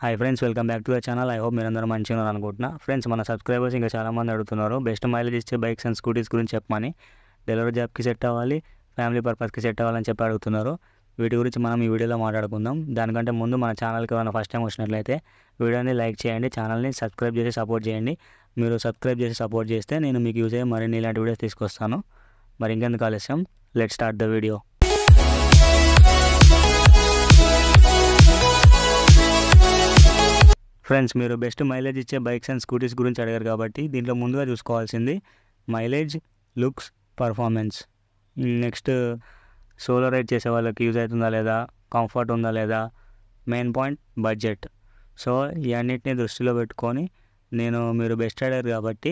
hi friends welcome back to the channel I hope అందరూ మంచిగా అనుకుంటున్నా ఫ్రెండ్స్ మన సబ్స్క్రైబర్స్ ఇంకా చాలామంది అడుగుతున్నారు బెస్ట్ మైలేజ్ ఇచ్చే బైక్స్ అండ్ స్కూటీస్ గురించి చెప్పమని డెలివరీ జాబ్కి సెట్ అవ్వాలి ఫ్యామిలీ పర్పస్కి సెట్ అవ్వాలని చెప్పి అడుగుతున్నారు వీటి గురించి మనం ఈ వీడియోలో మాట్లాడుకుందాం దానికంటే ముందు మన ఛానల్కి ఏమైనా ఫస్ట్ టైం వచ్చినట్లయితే వీడియోని లైక్ చేయండి ఛానల్ని సబ్స్క్రైబ్ చేసి సపోర్ట్ చేయండి మీరు సబ్స్క్రైబ్ చేసి సపోర్ట్ చేస్తే నేను మీకు యూజ్ అయ్యే మరిన్ని ఇలాంటి వీడియోస్ తీసుకొస్తాను మరి ఇంకెందుకు ఆలస్యం let start the video friends మీరు బెస్ట్ మైలేజ్ ఇచ్చే బైక్స్ అండ్ స్కూటీస్ గురించి అడిగారు కాబట్టి దీంట్లో ముందుగా చూసుకోవాల్సింది mileage looks performance next solo ride చేసే వాళ్ళకి యూజ్ అవుతుందా లేదా కంఫర్ట్ ఉందా లేదా మెయిన్ పాయింట్ బడ్జెట్ సో ఇవన్నిటిని దృష్టిలో పెట్టుకొని నేను మీరు బెస్ట్ అడిగారు కాబట్టి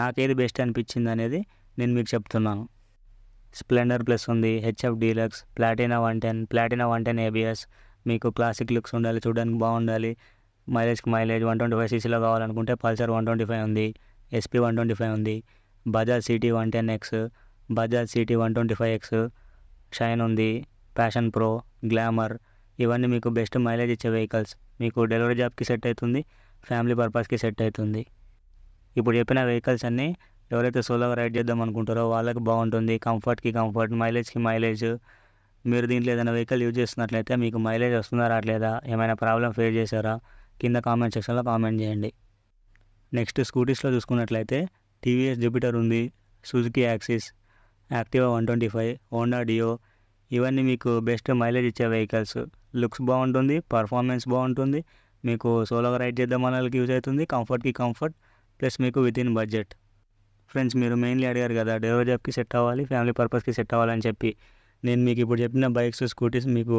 నాకేది బెస్ట్ అనిపించింది అనేది నేను మీకు చెప్తున్నాను స్ప్లెండర్ ప్లస్ ఉంది HF Deluxe Platina one ten Platina one ten ABS మీకు క్లాసిక్ లుక్స్ ఉండాలి చూడడానికి బాగుండాలి మైలేజ్కి మైలేజ్ వన్ ట్వంటీ ఫైవ్ సీసీలో కావాలనుకుంటే పల్సర్ వన్ ట్వంటీ ఫైవ్ ఉంది ఎస్పీ వన్ ట్వంటీ ఫైవ్ ఉంది Bajaj CT one ten X Bajaj CT one twenty five X Shine ఉంది ప్యాషన్ ప్రో గ్లామర్ ఇవన్నీ మీకు బెస్ట్ మైలేజ్ ఇచ్చే వెహికల్స్ మీకు డెలివరీ జాబ్కి సెట్ అవుతుంది ఫ్యామిలీ పర్పస్కి సెట్ అవుతుంది ఇప్పుడు చెప్పిన వెహికల్స్ అన్నీ ఎవరైతే సోలోగా రైడ్ చేద్దాం అనుకుంటారో వాళ్ళకి బాగుంటుంది కంఫర్ట్కి కంఫర్ట్ మైలేజ్కి మైలేజ్ మీరు దీంట్లో ఏదైనా వెహికల్ యూజ్ చేస్తున్నట్లయితే మీకు మైలేజ్ వస్తుందా రావట్లేదా ఏమైనా ప్రాబ్లం ఫేస్ చేశారా కింద కామెంట్ సెక్షన్లో కామెంట్ చేయండి నెక్స్ట్ స్కూటీస్లో చూసుకున్నట్లయితే టీవీఎస్ జూపిటర్ ఉంది Suzuki Access Activa one twenty five Honda Dio ఇవన్నీ మీకు బెస్ట్ మైలేజ్ ఇచ్చే వెహికల్స్ లుక్స్ బాగుంటుంది పర్ఫార్మెన్స్ బాగుంటుంది మీకు సోలోగా రైడ్ చేద్దాం వాళ్ళకి యూజ్ అవుతుంది కంఫర్ట్కి కంఫర్ట్ ప్లస్ మీకు విత్ ఇన్ బడ్జెట్ ఫ్రెండ్స్ మీరు మెయిన్లీ అడిగారు కదా డెలివరీ జాబ్కి సెట్ అవ్వాలి ఫ్యామిలీ పర్పస్కి సెట్ అవ్వాలని చెప్పి నేను మీకు ఇప్పుడు చెప్పిన బైక్స్ స్కూటీస్ మీకు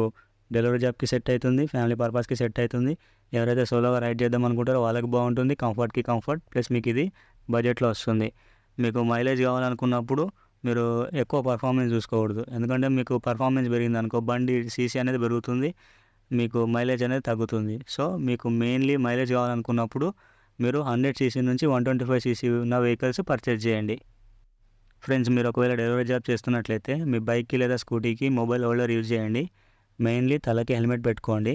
డెలివరీ జాబ్కి సెట్ అవుతుంది ఫ్యామిలీ పర్పస్కి సెట్ అవుతుంది ఎవరైతే సోలోగా రైడ్ చేద్దాం అనుకుంటారో వాళ్ళకి బాగుంటుంది కంఫర్ట్కి కంఫర్ట్ ప్లస్ మీకు ఇది బడ్జెట్లో వస్తుంది మీకు మైలేజ్ కావాలనుకున్నప్పుడు మీరు ఎక్కువ పర్ఫార్మెన్స్ చూసుకోకూడదు ఎందుకంటే మీకు పర్ఫార్మెన్స్ పెరిగింది అనుకో బండి సీసీ అనేది పెరుగుతుంది మీకు మైలేజ్ అనేది తగ్గుతుంది సో మీకు మెయిన్లీ మైలేజ్ కావాలనుకున్నప్పుడు మీరు హండ్రెడ్ సీసీ నుంచి వన్ ట్వంటీ ఫైవ్ సీసీ ఉన్న వెహికల్స్ పర్చేజ్ చేయండి ఫ్రెండ్స్ మీరు ఒకవేళ డెలివరీ జాబ్ చేస్తున్నట్లయితే మీ బైక్కి లేదా స్కూటీకి మొబైల్ హోల్డర్ యూజ్ చేయండి మెయిన్లీ తలకి హెల్మెట్ పెట్టుకోండి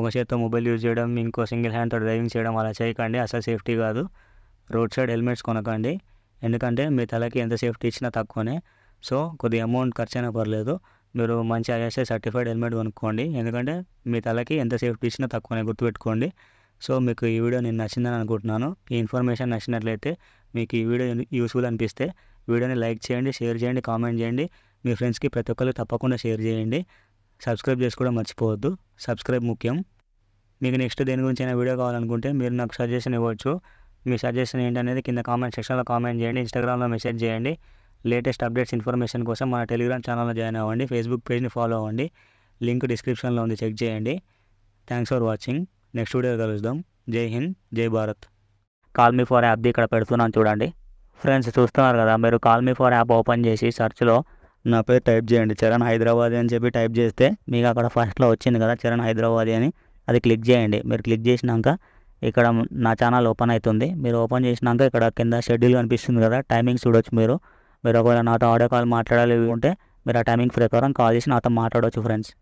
ఒక చేత్తో మొబైల్ యూజ్ చేయడం ఇంకో సింగిల్ హ్యాండ్తో డ్రైవింగ్ చేయడం అలా చేయకండి అసలు సేఫ్టీ కాదు రోడ్ సైడ్ హెల్మెట్స్ కొనకండి ఎందుకంటే మీ తలకి ఎంత సేఫ్టీ ఇచ్చినా తక్కువనే సో కొద్ది అమౌంట్ ఖర్చు అయినా పర్లేదు మీరు మంచి ఐఎస్ఐ సర్టిఫైడ్ హెల్మెట్ కొనుక్కోండి ఎందుకంటే మీ తలకి ఎంత సేఫ్టీ ఇచ్చినా తక్కువనే గుర్తుపెట్టుకోండి సో మీకు ఈ వీడియో నేను నచ్చిందని అనుకుంటున్నాను ఈ ఇన్ఫర్మేషన్ నచ్చినట్లయితే మీకు ఈ వీడియో యూస్ఫుల్ అనిపిస్తే వీడియోని లైక్ చేయండి షేర్ చేయండి కామెంట్ చేయండి మీ ఫ్రెండ్స్కి ప్రతి ఒక్కరికి తప్పకుండా షేర్ చేయండి సబ్స్క్రైబ్ చేసుకోవడం మర్చిపోవద్దు సబ్స్క్రైబ్ ముఖ్యం మీకు నెక్స్ట్ దేని గురించి అయినా వీడియో కావాలనుకుంటే మీరు నాకు సజెషన్ ఇవ్వచ్చు మీ సజెషన్ ఏంటనేది కింద కామెంట్ సెక్షన్లో కామెంట్ చేయండి ఇన్స్టాగ్రామ్లో మెసేజ్ చేయండి లేటెస్ట్ అప్డేట్స్ ఇన్ఫర్మేషన్ కోసం మన టెలిగ్రామ్ ఛానల్లో జాయిన్ అవ్వండి ఫేస్బుక్ పేజ్ని ఫాలో అవ్వండి లింక్ డిస్క్రిప్షన్లో ఉంది చెక్ చేయండి thanks for watching next video కలుద్దాం Jai Hind Jai Bharat call me four యాప్ది ఇక్కడ పెడుతున్నాను చూడండి ఫ్రెండ్స్ చూస్తున్నారు కదా మీరు call me four app open చేసి సర్చ్లో నా పేరు టైప్ చేయండి చరణ్ హైదరాబాద్ అని చెప్పి టైప్ చేస్తే మీకు అక్కడ ఫస్ట్లో వచ్చింది కదా చరణ్ హైదరాబాద్ అని అది క్లిక్ చేయండి మీరు క్లిక్ చేసినాక ఇక్కడ నా ఛానల్ ఓపెన్ అవుతుంది మీరు ఓపెన్ చేసినాక ఇక్కడ కింద షెడ్యూల్ కనిపిస్తుంది కదా టైమింగ్ చూడొచ్చు మీరు మీరు ఒకవేళ నాతో ఆడియో కాల్ మాట్లాడాలి ఉంటే మీరు ఆ టైమింగ్ ప్రకారం కాల్ చేసి నాతో మాట్లాడవచ్చు ఫ్రెండ్స్